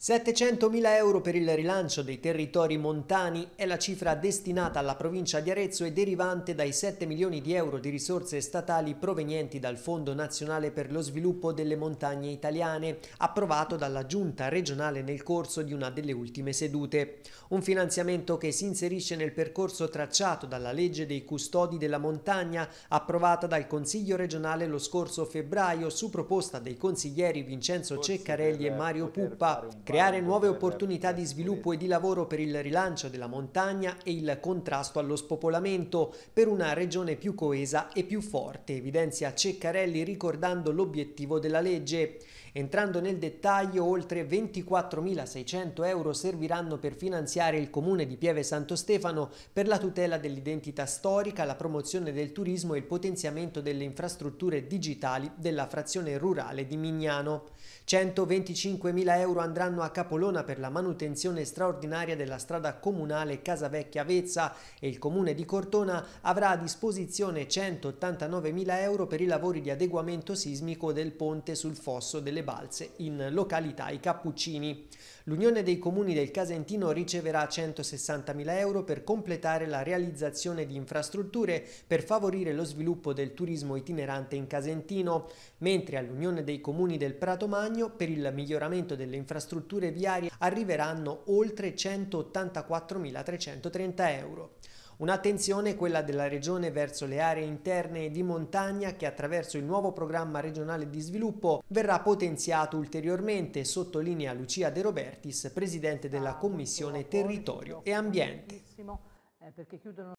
700.000 euro per il rilancio dei territori montani è la cifra destinata alla provincia di Arezzo e derivante dai 7 milioni di euro di risorse statali provenienti dal Fondo Nazionale per lo Sviluppo delle Montagne Italiane, approvato dalla Giunta regionale nel corso di una delle ultime sedute. Un finanziamento che si inserisce nel percorso tracciato dalla legge dei custodi della montagna, approvata dal Consiglio regionale lo scorso febbraio su proposta dei consiglieri Vincenzo Ceccarelli e Mario Puppa creare nuove opportunità di sviluppo e di lavoro per il rilancio della montagna e il contrasto allo spopolamento per una regione più coesa e più forte, evidenzia Ceccarelli ricordando l'obiettivo della legge. Entrando nel dettaglio, oltre 24.600 euro serviranno per finanziare il comune di Pieve Santo Stefano per la tutela dell'identità storica, la promozione del turismo e il potenziamento delle infrastrutture digitali della frazione rurale di Mignano. 125.000 euro andranno andranno a Capolona per la manutenzione straordinaria della strada comunale Casavecchia-Vezza e il comune di Cortona avrà a disposizione 189.000 euro per i lavori di adeguamento sismico del ponte sul fosso delle Balze in località I Cappuccini. L'Unione dei Comuni del Casentino riceverà 160.000 euro per completare la realizzazione di infrastrutture per favorire lo sviluppo del turismo itinerante in Casentino, mentre all'Unione dei Comuni del Prato Magno per il miglioramento delle infrastrutture infrastrutture viarie arriveranno oltre 184.330 euro. Un'attenzione è quella della Regione verso le aree interne di montagna che attraverso il nuovo programma regionale di sviluppo verrà potenziato ulteriormente, sottolinea Lucia De Robertis, Presidente della Commissione Territorio e Ambiente.